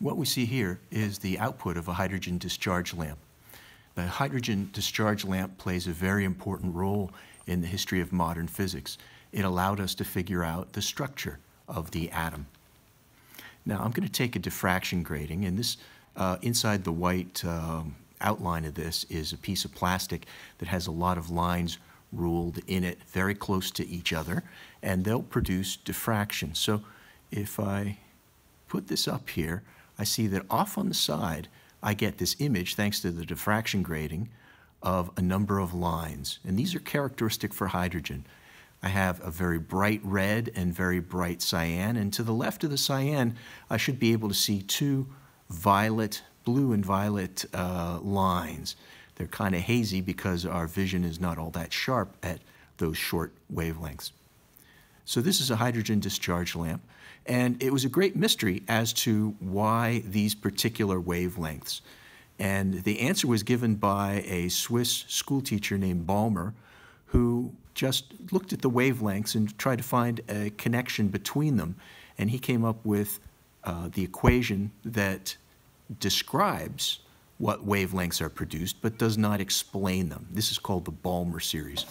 What we see here is the output of a hydrogen discharge lamp. The hydrogen discharge lamp plays a very important role in the history of modern physics. It allowed us to figure out the structure of the atom. Now I'm going to take a diffraction grating, and this uh, inside the white um, outline of this is a piece of plastic that has a lot of lines ruled in it very close to each other, and they'll produce diffraction. So if I put this up here, I see that off on the side, I get this image, thanks to the diffraction grating, of a number of lines. And these are characteristic for hydrogen. I have a very bright red and very bright cyan. And to the left of the cyan, I should be able to see two violet, blue and violet uh, lines. They're kind of hazy because our vision is not all that sharp at those short wavelengths. So this is a hydrogen discharge lamp. And it was a great mystery as to why these particular wavelengths. And the answer was given by a Swiss schoolteacher named Balmer, who just looked at the wavelengths and tried to find a connection between them. And he came up with uh, the equation that describes what wavelengths are produced but does not explain them. This is called the Balmer series.